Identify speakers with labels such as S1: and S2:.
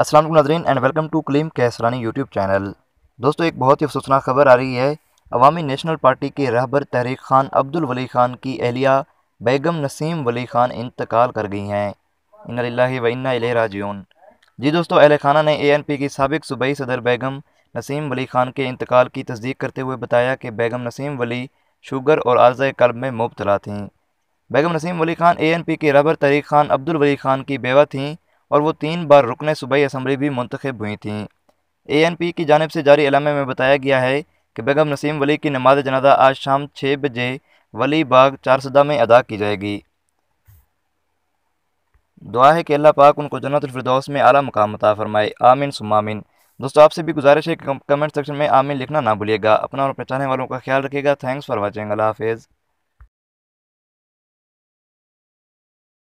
S1: असलम नजरीन and welcome to Kaleem Kaisrani YouTube channel दोस्तों एक बहुत ही अफसोसनाक खबर आ रही है अवामी नेशनल पार्टी के रहबर तहरीक खान अब्दुल वली खान की एहलिया बेगम नसीम वली खान इंतकाल कर गई हैं इन व इन्ना जी दोस्तों अहल खाना ने ए एन पी की सबक सूबई सदर बैगम नसीम वली खान के इंतकाल की तस्दीक करते हुए बताया कि बैगम नसीम वली शुगर और आर्जा कल्ब में मुबतला थीं Begum Naseem Wali Khan A N P के रबर तरीक खान अब्दुल वली खान की बेवा थीं और वो तीन बार रुकन सूबाई असम्बली भी मंतखब हुई थी ए एन पी की जानब से जारी इलामे में बताया गया है कि बेगम नसीम वली की नमाज जनाजा आज शाम छः बजे वली बाग चारसदा में अदा की जाएगी दुआ है कि अल्लाह पाक उनको जन्नतफरदौस में आला मकाम अता फरमाए आमिन सुमामिन दोस्तों आपसे भी गुजारिश है कि कमेंट सेक्शन में आमिन लिखना ना भूलिएगा अपना और अपने वालों का ख्याल रखिएगा थैंक्स फॉर वॉचिंग अल्लाह हाफिज़